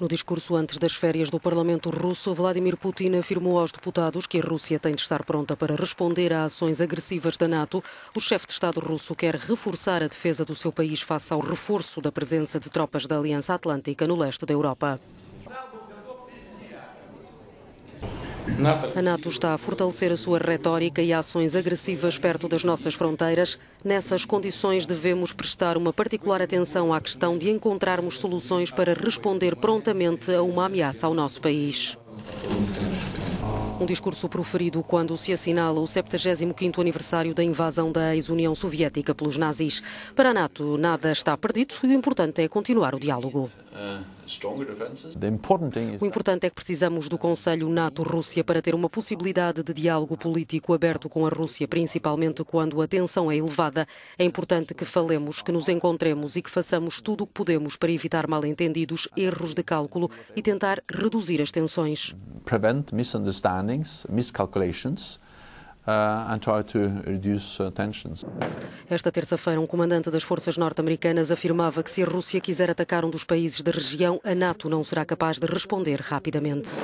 No discurso antes das férias do Parlamento russo, Vladimir Putin afirmou aos deputados que a Rússia tem de estar pronta para responder a ações agressivas da NATO. O chefe de Estado russo quer reforçar a defesa do seu país face ao reforço da presença de tropas da Aliança Atlântica no leste da Europa. A NATO está a fortalecer a sua retórica e ações agressivas perto das nossas fronteiras. Nessas condições, devemos prestar uma particular atenção à questão de encontrarmos soluções para responder prontamente a uma ameaça ao nosso país. Um discurso proferido quando se assinala o 75º aniversário da invasão da ex-União Soviética pelos nazis. Para a NATO, nada está perdido e o importante é continuar o diálogo. Uh, o importante é que precisamos do Conselho NATO-Rússia para ter uma possibilidade de diálogo político aberto com a Rússia, principalmente quando a tensão é elevada. É importante que falemos, que nos encontremos e que façamos tudo o que podemos para evitar mal-entendidos, erros de cálculo e tentar reduzir as tensões. Prevent misunderstandings, miscalculations. Uh, uh, Esta terça-feira, um comandante das forças norte-americanas afirmava que se a Rússia quiser atacar um dos países da região, a NATO não será capaz de responder rapidamente.